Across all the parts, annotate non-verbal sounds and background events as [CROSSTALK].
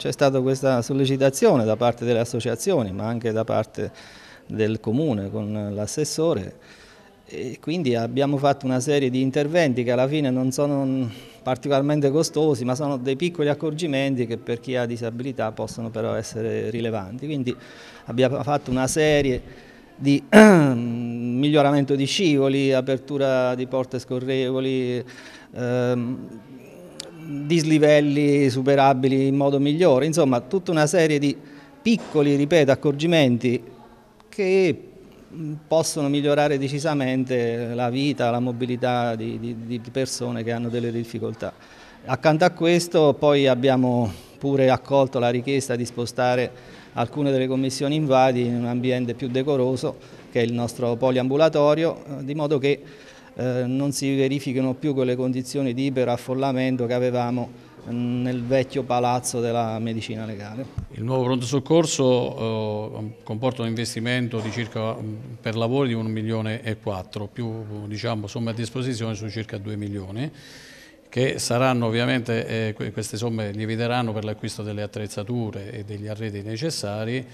C'è stata questa sollecitazione da parte delle associazioni ma anche da parte del comune con l'assessore e quindi abbiamo fatto una serie di interventi che alla fine non sono particolarmente costosi ma sono dei piccoli accorgimenti che per chi ha disabilità possono però essere rilevanti. Quindi abbiamo fatto una serie di [CLEARS THROAT] miglioramento di scivoli, apertura di porte scorrevoli, ehm, dislivelli superabili in modo migliore, insomma tutta una serie di piccoli, ripeto, accorgimenti che possono migliorare decisamente la vita, la mobilità di, di, di, persone che hanno delle difficoltà. Accanto a questo poi abbiamo pure accolto la richiesta di spostare alcune delle commissioni invadi in un ambiente più decoroso che è il nostro poliambulatorio, eh, di modo che eh, non si verifichino più quelle condizioni di iperaffollamento che avevamo mm, nel vecchio palazzo della medicina legale. Il nuovo pronto soccorso eh, comporta un investimento di circa, mm, per lavori di 1 milione e 4, più diciamo, somme a disposizione su circa 2 milioni che saranno ovviamente, eh, queste somme lieviteranno per l'acquisto delle attrezzature e degli arredi necessari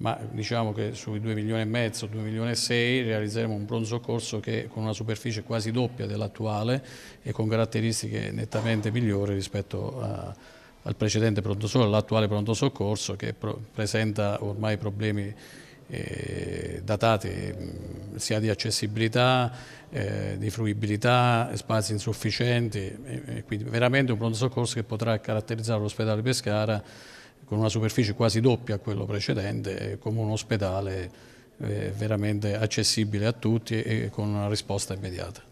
ma diciamo che sui 2 milioni e mezzo, 2 milioni e 6 realizzeremo un pronto soccorso che con una superficie quasi doppia dell'attuale e con caratteristiche nettamente migliori rispetto a, eh, al precedente pronto soccorso, all'attuale pronto soccorso che pro, presenta ormai problemi eh, datati mm, sia di accessibilità, eh, di fruibilità, spazi insufficienti, e, e quindi veramente un pronto soccorso che potrà caratterizzare l'ospedale Pescara con una superficie quasi doppia a quello precedente, come un ospedale eh, veramente accessibile a tutti e con una risposta immediata.